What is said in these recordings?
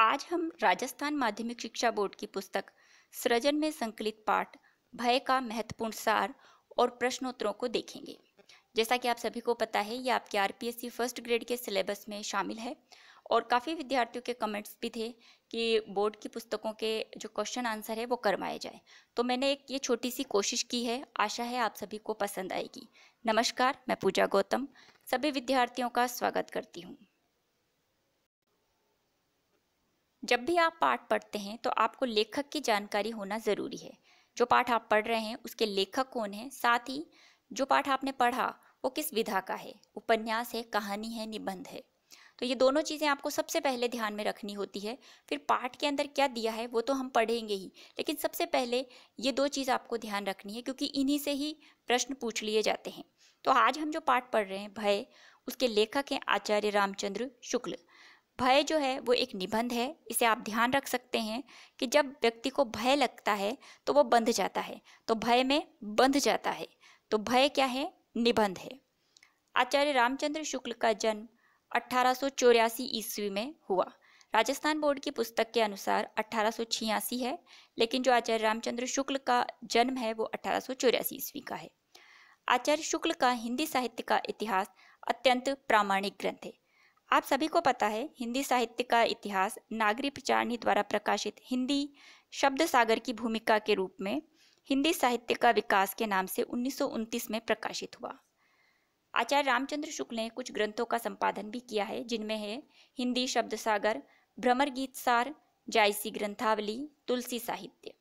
आज हम राजस्थान माध्यमिक शिक्षा बोर्ड की पुस्तक सृजन में संकलित पाठ भय का महत्वपूर्ण सार और प्रश्नोत्तरों को देखेंगे जैसा कि आप सभी को पता है ये आपके आरपीएससी फर्स्ट ग्रेड के सिलेबस में शामिल है और काफ़ी विद्यार्थियों के कमेंट्स भी थे कि बोर्ड की पुस्तकों के जो क्वेश्चन आंसर है वो करवाए जाए तो मैंने एक ये छोटी सी कोशिश की है आशा है आप सभी को पसंद आएगी नमस्कार मैं पूजा गौतम सभी विद्यार्थियों का स्वागत करती हूँ जब भी आप पाठ पढ़ते हैं तो आपको लेखक की जानकारी होना ज़रूरी है जो पाठ आप पढ़ रहे हैं उसके लेखक कौन है साथ ही जो पाठ आपने पढ़ा वो किस विधा का है उपन्यास है कहानी है निबंध है तो ये दोनों चीज़ें आपको सबसे पहले ध्यान में रखनी होती है फिर पाठ के अंदर क्या दिया है वो तो हम पढ़ेंगे ही लेकिन सबसे पहले ये दो चीज़ आपको ध्यान रखनी है क्योंकि इन्हीं से ही प्रश्न पूछ लिए जाते हैं तो आज हम जो पाठ पढ़ रहे हैं भय उसके लेखक हैं आचार्य रामचंद्र शुक्ल भय जो है वो एक निबंध है इसे आप ध्यान रख सकते हैं कि जब व्यक्ति को भय लगता है तो वो बंध जाता है तो भय में बंध जाता है तो भय क्या है निबंध है आचार्य रामचंद्र शुक्ल का जन्म अठारह ईस्वी में हुआ राजस्थान बोर्ड की पुस्तक के अनुसार अठारह है लेकिन जो आचार्य रामचंद्र शुक्ल का जन्म है वो अठारह ईस्वी का है आचार्य शुक्ल का हिंदी साहित्य का इतिहास अत्यंत प्रामाणिक ग्रंथ है आप सभी को पता है हिंदी साहित्य का इतिहास नागरी पिचारणी द्वारा प्रकाशित हिंदी शब्द सागर की भूमिका के रूप में हिंदी साहित्य का विकास के नाम से उन्नीस में प्रकाशित हुआ आचार्य रामचंद्र शुक्ल ने कुछ ग्रंथों का संपादन भी किया है जिनमें है हिंदी शब्द सागर भ्रमर गीत सार जायसी ग्रंथावली तुलसी साहित्य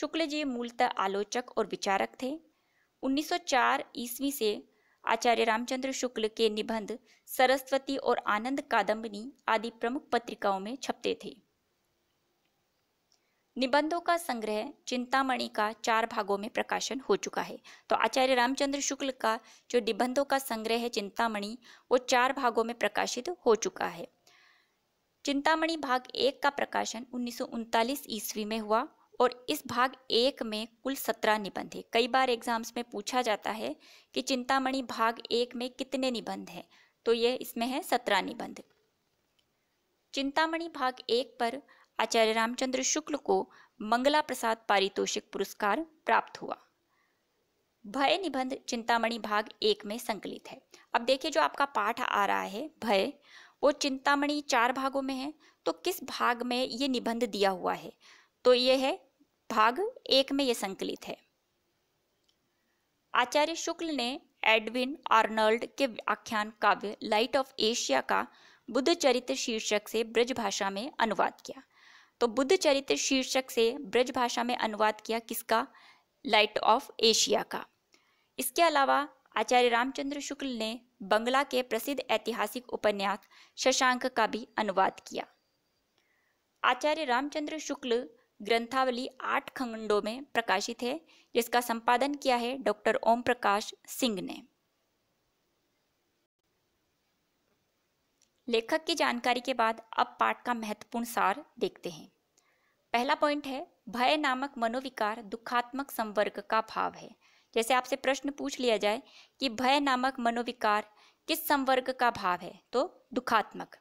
शुक्ल जी मूलतः आलोचक और विचारक थे 1904 ईस्वी से आचार्य रामचंद्र शुक्ल के निबंध सरस्वती और आनंद कादम्बनी आदि प्रमुख पत्रिकाओं में छपते थे निबंधों का संग्रह चिंतामणि का चार भागों में प्रकाशन हो चुका है तो आचार्य रामचंद्र शुक्ल का जो निबंधों का संग्रह है चिंतामणि वो चार भागों में प्रकाशित हो चुका है चिंतामणि भाग एक का प्रकाशन उन्नीस ईस्वी में हुआ और इस भाग एक में कुल सत्रह निबंध है कई बार एग्जाम्स में पूछा जाता है कि चिंतामणि भाग एक में कितने निबंध हैं तो ये इसमें है सत्रह निबंध चिंतामणि भाग एक पर आचार्य रामचंद्र शुक्ल को मंगला प्रसाद पारितोषिक पुरस्कार प्राप्त हुआ भय निबंध चिंतामणि भाग एक में संकलित है अब देखिए जो आपका पाठ आ रहा है भय वो चिंतामणि चार भागों में है तो किस भाग में ये निबंध दिया हुआ है तो ये है भाग एक में यह संकलित है आचार्य शुक्ल ने एडविन आर्नल्ड के आख्यान काव्य लाइट ऑफ एशिया का बुद्ध चरित्र शीर्षक से ब्रज भाषा में अनुवाद किया तो बुद्ध चरित्र शीर्षक से ब्रज भाषा में अनुवाद किया किसका लाइट ऑफ एशिया का इसके अलावा आचार्य रामचंद्र शुक्ल ने बंगला के प्रसिद्ध ऐतिहासिक उपन्यास शशांक का भी अनुवाद किया आचार्य रामचंद्र शुक्ल ग्रंथावली आठ खंडों में प्रकाशित है जिसका संपादन किया है डॉक्टर ओम प्रकाश सिंह ने लेखक की जानकारी के बाद अब पाठ का महत्वपूर्ण सार देखते हैं पहला पॉइंट है भय नामक मनोविकार दुखात्मक संवर्ग का भाव है जैसे आपसे प्रश्न पूछ लिया जाए कि भय नामक मनोविकार किस संवर्ग का भाव है तो दुखात्मक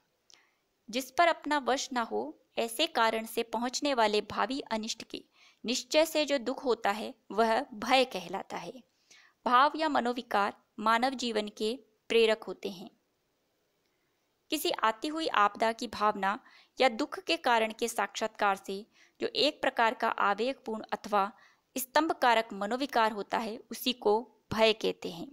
जिस पर अपना वश ना हो ऐसे कारण से पहुंचने वाले भावी अनिष्ट के निश्चय से जो दुख होता है वह भय कहलाता है भाव या मनोविकार मानव जीवन के प्रेरक होते हैं किसी आती हुई आपदा की भावना या दुख के कारण के साक्षात्कार से जो एक प्रकार का आवेगपूर्ण अथवा स्तंभ कारक मनोविकार होता है उसी को भय कहते हैं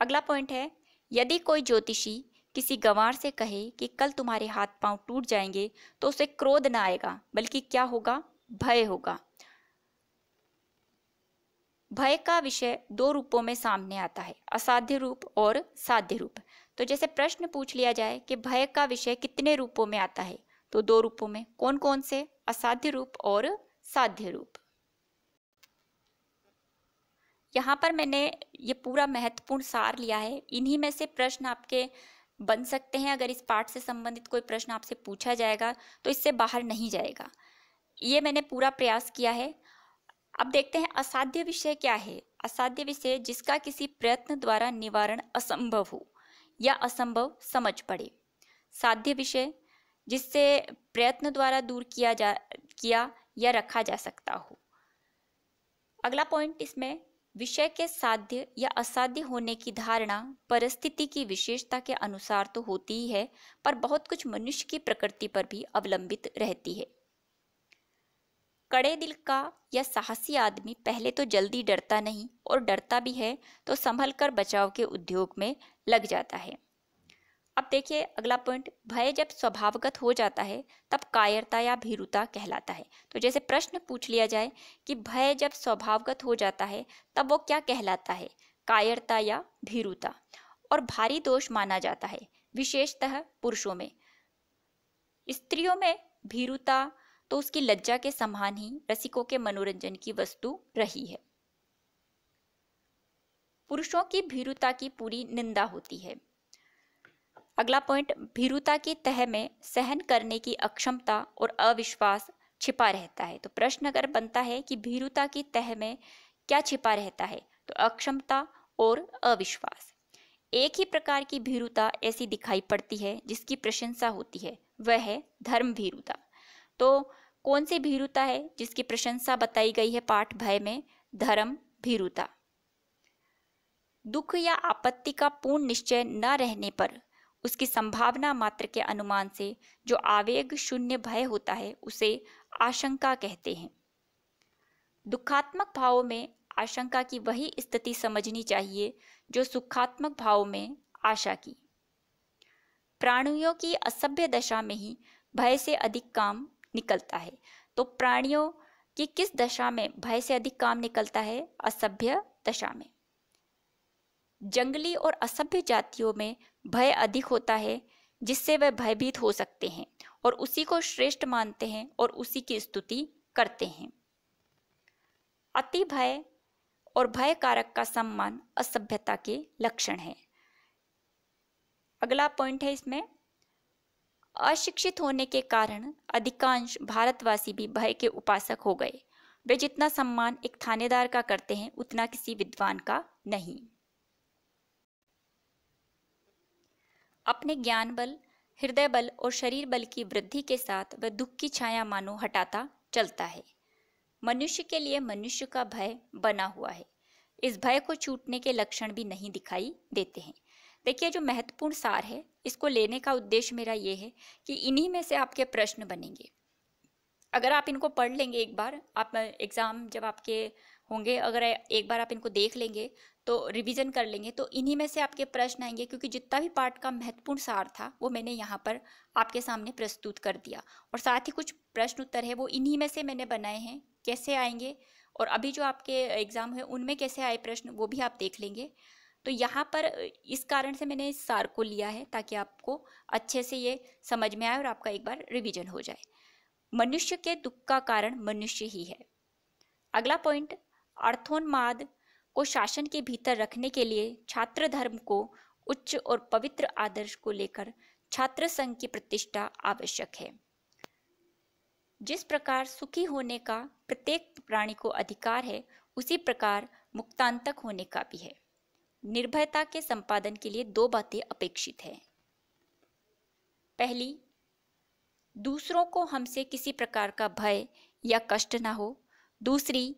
अगला पॉइंट है यदि कोई ज्योतिषी किसी गंवार से कहे कि कल तुम्हारे हाथ पांव टूट जाएंगे तो उसे क्रोध ना आएगा बल्कि क्या होगा भय होगा भय का विषय दो रूपों में सामने आता है असाध्य रूप और साध्य रूप तो जैसे प्रश्न पूछ लिया जाए कि भय का विषय कितने रूपों में आता है तो दो रूपों में कौन कौन से असाध्य रूप और साध्य रूप यहाँ पर मैंने ये पूरा महत्वपूर्ण सार लिया है इन्हीं में से प्रश्न आपके बन सकते हैं अगर इस पाठ से संबंधित कोई प्रश्न आपसे पूछा जाएगा तो इससे बाहर नहीं जाएगा ये मैंने पूरा प्रयास किया है अब देखते हैं असाध्य विषय क्या है असाध्य विषय जिसका किसी प्रयत्न द्वारा निवारण असंभव हो या असंभव समझ पड़े साध्य विषय जिससे प्रयत्न द्वारा दूर किया जा किया या रखा जा सकता हो अगला पॉइंट इसमें विषय के साध्य या असाध्य होने की धारणा परिस्थिति की विशेषता के अनुसार तो होती ही है पर बहुत कुछ मनुष्य की प्रकृति पर भी अवलंबित रहती है कड़े दिल का या साहसी आदमी पहले तो जल्दी डरता नहीं और डरता भी है तो संभल कर बचाव के उद्योग में लग जाता है अब देखिए अगला पॉइंट भय जब स्वभावगत हो जाता है तब कायरता या भीरुता कहलाता है तो जैसे प्रश्न पूछ लिया जाए कि भय जब स्वभावगत हो जाता है तब वो क्या कहलाता है कायरता या भीरुता और भारी दोष माना जाता है विशेषतः पुरुषों में स्त्रियों में भीरुता तो उसकी लज्जा के समान ही रसिकों के मनोरंजन की वस्तु रही है पुरुषों की भीरुता की पूरी निंदा होती है अगला पॉइंट भीरुता की तह में सहन करने की अक्षमता और अविश्वास छिपा रहता है तो प्रश्न अगर बनता है कि भीरुता की तह में क्या छिपा रहता है तो अक्षमता और अविश्वास एक ही प्रकार की भीरुता ऐसी दिखाई पड़ती है जिसकी प्रशंसा होती है वह है धर्म भीरुता तो कौन सी भीरुता है जिसकी प्रशंसा बताई गई है पाठ भय में धर्म भीरुता दुख या आपत्ति का पूर्ण निश्चय न रहने पर उसकी संभावना मात्र के अनुमान से जो आवेग शून्य भय होता है उसे आशंका कहते हैं दुखात्मक भावों में आशंका की वही स्थिति समझनी चाहिए जो सुखात्मक भाव में आशा की प्राणियों की असभ्य दशा में ही भय से अधिक काम निकलता है तो प्राणियों की किस दशा में भय से अधिक काम निकलता है असभ्य दशा में जंगली और असभ्य जातियों में भय अधिक होता है जिससे वह भयभीत हो सकते हैं और उसी को श्रेष्ठ मानते हैं और उसी की स्तुति करते हैं अति भय और भय कारक का सम्मान असभ्यता के लक्षण है अगला पॉइंट है इसमें अशिक्षित होने के कारण अधिकांश भारतवासी भी भय के उपासक हो गए वे जितना सम्मान एक थानेदार का करते हैं उतना किसी विद्वान का नहीं अपने ज्ञान बल हृदय बल और शरीर बल की वृद्धि के साथ वह दुख की छाया मानो हटाता चलता है मनुष्य के लिए मनुष्य का भय बना हुआ है इस भय को छूटने के लक्षण भी नहीं दिखाई देते हैं देखिए जो महत्वपूर्ण सार है इसको लेने का उद्देश्य मेरा ये है कि इन्हीं में से आपके प्रश्न बनेंगे अगर आप इनको पढ़ लेंगे एक बार आप एग्ज़ाम जब आपके होंगे अगर एक बार आप इनको देख लेंगे तो रिवीजन कर लेंगे तो इन्हीं में से आपके प्रश्न आएंगे क्योंकि जितना भी पार्ट का महत्वपूर्ण सार था वो मैंने यहाँ पर आपके सामने प्रस्तुत कर दिया और साथ ही कुछ प्रश्न उत्तर है वो इन्हीं में से मैंने बनाए हैं कैसे आएंगे और अभी जो आपके एग्ज़ाम है उनमें कैसे आए प्रश्न वो भी आप देख लेंगे तो यहाँ पर इस कारण से मैंने इस सार को लिया है ताकि आपको अच्छे से ये समझ में आए और आपका एक बार रिवीजन हो जाए मनुष्य के दुख का कारण मनुष्य ही है अगला पॉइंट अर्थोन्माद को शासन के भीतर रखने के लिए छात्र धर्म को उच्च और पवित्र आदर्श को लेकर छात्र संघ की प्रतिष्ठा आवश्यक है जिस प्रकार सुखी होने का प्रत्येक प्राणी को अधिकार है उसी प्रकार मुक्तांतक होने का भी है निर्भयता के संपादन के लिए दो बातें अपेक्षित हैं पहली दूसरों को हमसे किसी प्रकार का भय या कष्ट ना हो दूसरी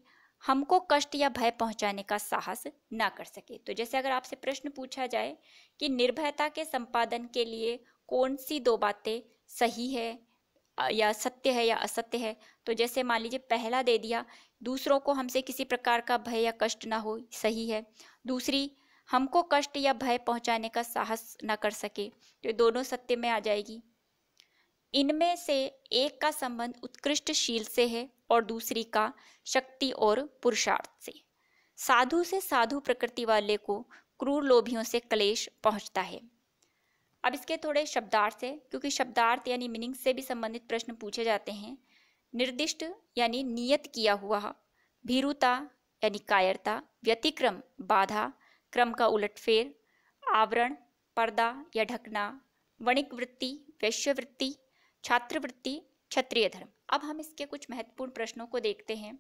हमको कष्ट या भय पहुंचाने का साहस ना कर सके तो जैसे अगर आपसे प्रश्न पूछा जाए कि निर्भयता के संपादन के लिए कौन सी दो बातें सही है या सत्य है या असत्य है तो जैसे मान लीजिए पहला दे दिया दूसरों को हमसे किसी प्रकार का भय या कष्ट ना हो सही है दूसरी हमको कष्ट या भय पहुंचाने का साहस ना कर सके तो दोनों सत्य में आ जाएगी इनमें से एक का संबंध उत्कृष्ट शील से है और दूसरी का शक्ति और पुरुषार्थ से साधु से साधु प्रकृति वाले को क्रूर लोभियों से क्लेश पहुंचता है अब इसके थोड़े शब्दार्थ है क्योंकि शब्दार्थ यानी मीनिंग से भी संबंधित प्रश्न पूछे जाते हैं निर्दिष्ट यानी नियत किया हुआ भीरुता यानी कायरता व्यतिक्रम बाधा क्रम का उलटफेर आवरण पर्दा या ढकना वणिक वृत्ति वैश्यवृत्ति छात्रवृत्ति क्षत्रिय धर्म अब हम इसके कुछ महत्वपूर्ण प्रश्नों को देखते हैं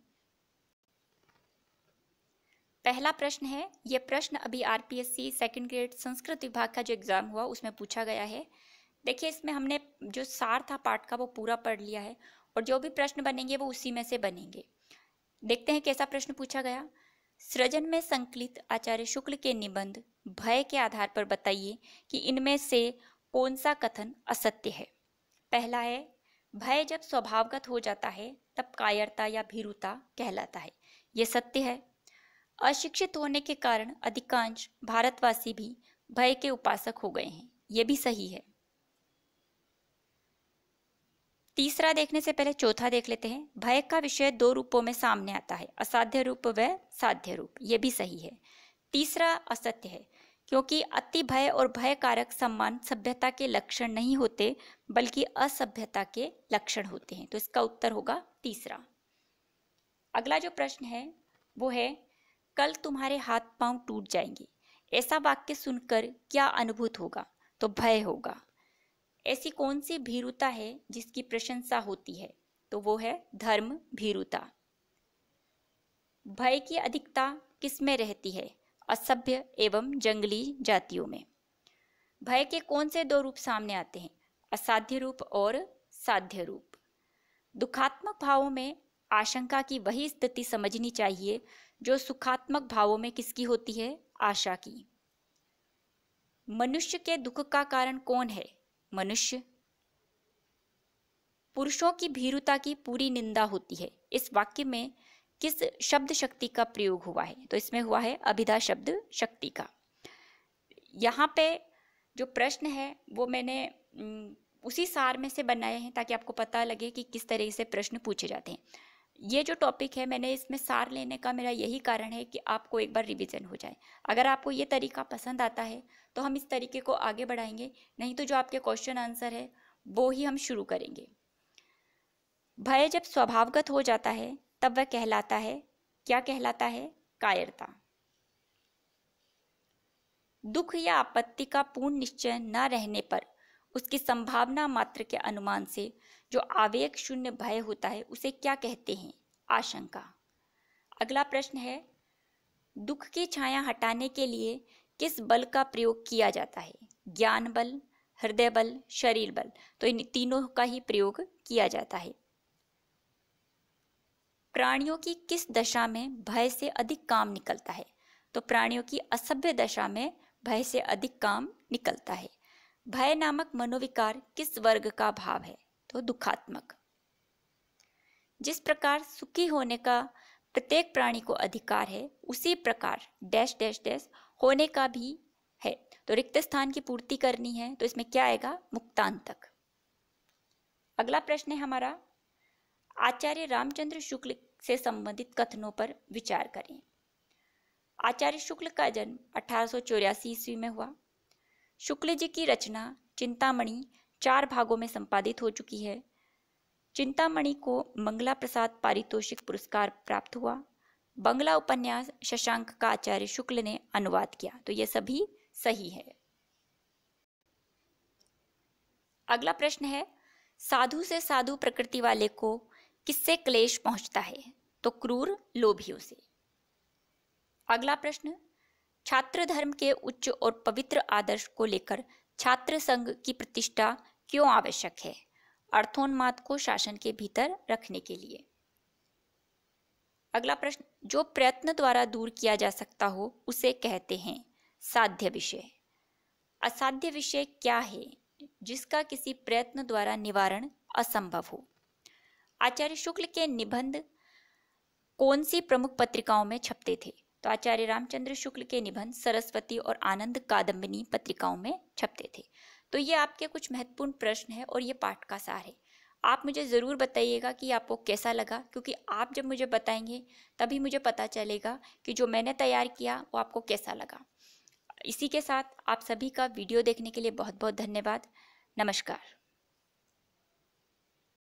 पहला प्रश्न है यह प्रश्न अभी आरपीएससी सेकंड ग्रेड संस्कृत विभाग का जो एग्ज़ाम हुआ उसमें पूछा गया है देखिए इसमें हमने जो सार था पाठ का वो पूरा पढ़ लिया है और जो भी प्रश्न बनेंगे वो उसी में से बनेंगे देखते हैं कैसा प्रश्न पूछा गया सृजन में संकलित आचार्य शुक्ल के निबंध भय के आधार पर बताइए कि इनमें से कौन सा कथन असत्य है पहला है भय जब स्वभावगत हो जाता है तब कायरता या भीरुता कहलाता है ये सत्य है अशिक्षित होने के कारण अधिकांश भारतवासी भी भय के उपासक हो गए हैं ये भी सही है तीसरा देखने से पहले चौथा देख लेते हैं भय का विषय दो रूपों में सामने आता है असाध्य रूप व साध्य रूप ये भी सही है तीसरा असत्य है क्योंकि अति भय और भय कारक सम्मान सभ्यता के लक्षण नहीं होते बल्कि असभ्यता के लक्षण होते हैं तो इसका उत्तर होगा तीसरा अगला जो प्रश्न है वो है कल तुम्हारे हाथ पांव टूट जाएंगे ऐसा वाक्य सुनकर क्या अनुभूत होगा तो भय होगा ऐसी कौन सी भीरुता है जिसकी प्रशंसा होती है तो वो है धर्म भीरुता भय की अधिकता किस में रहती है असभ्य एवं जंगली जातियों में भय के कौन से दो रूप सामने आते हैं असाध्य रूप और साध्य रूप दुखात्मक भावों में आशंका की वही स्थिति समझनी चाहिए जो सुखात्मक भावों में किसकी होती है आशा की मनुष्य के दुख का कारण कौन है मनुष्य पुरुषों की भीरुता की पूरी निंदा होती है इस वाक्य में किस शब्द शक्ति का प्रयोग हुआ है तो इसमें हुआ है अभिधा शब्द शक्ति का यहाँ पे जो प्रश्न है वो मैंने उसी सार में से बनाए हैं ताकि आपको पता लगे कि किस तरह से प्रश्न पूछे जाते हैं ये जो टॉपिक है मैंने इसमें सार लेने का मेरा यही कारण है कि आपको एक बार रिवीजन हो जाए अगर आपको ये तरीका पसंद आता है तो हम इस तरीके को आगे बढ़ाएंगे नहीं तो जो आपके क्वेश्चन आंसर है वो ही हम शुरू करेंगे भय जब स्वभावगत हो जाता है तब वह कहलाता है क्या कहलाता है कायरता दुख या आपत्ति का पूर्ण निश्चय न रहने पर उसकी संभावना मात्र के अनुमान से जो आवेग शून्य भय होता है उसे क्या कहते हैं आशंका अगला प्रश्न है दुख की छाया हटाने के लिए किस बल का प्रयोग किया जाता है ज्ञान बल हृदय बल शरीर बल तो इन तीनों का ही प्रयोग किया जाता है प्राणियों की किस दशा में भय से अधिक काम निकलता है तो प्राणियों की असभ्य दशा में भय से अधिक काम निकलता है भय नामक मनोविकार किस वर्ग का भाव है तो दुखात्मक जिस प्रकार सुखी होने का प्रत्येक प्राणी को अधिकार है उसी प्रकार डैश डैश डैश होने का भी है तो रिक्त स्थान की पूर्ति करनी है तो इसमें क्या आएगा मुक्तांतक अगला प्रश्न है हमारा आचार्य रामचंद्र शुक्ल से संबंधित कथनों पर विचार करें आचार्य शुक्ल का जन्म अठारह ईस्वी में हुआ शुक्ल जी की रचना चिंतामणि चार भागों में संपादित हो चुकी है चिंतामणि को मंगला प्रसाद पारितोषिक पुरस्कार प्राप्त हुआ बंगला उपन्यास शशांक का आचार्य शुक्ल ने अनुवाद किया तो ये सभी सही है अगला प्रश्न है साधु से साधु प्रकृति वाले को किससे क्लेश पहुंचता है तो क्रूर लोभियों से अगला प्रश्न छात्र धर्म के उच्च और पवित्र आदर्श को लेकर छात्र संघ की प्रतिष्ठा क्यों आवश्यक है अर्थोन्माद को शासन के भीतर रखने के लिए अगला प्रश्न जो प्रयत्न द्वारा दूर किया जा सकता हो उसे कहते हैं साध्य विषय असाध्य विषय क्या है जिसका किसी प्रयत्न द्वारा निवारण असंभव हो आचार्य शुक्ल के निबंध कौन सी प्रमुख पत्रिकाओं में छपते थे तो आचार्य रामचंद्र शुक्ल के निबंध सरस्वती और आनंद कादम्बनी पत्रिकाओं में छपते थे तो ये आपके कुछ महत्वपूर्ण प्रश्न है और ये पाठ का सार है आप मुझे ज़रूर बताइएगा कि आपको कैसा लगा क्योंकि आप जब मुझे बताएंगे तभी मुझे पता चलेगा कि जो मैंने तैयार किया वो आपको कैसा लगा इसी के साथ आप सभी का वीडियो देखने के लिए बहुत बहुत धन्यवाद नमस्कार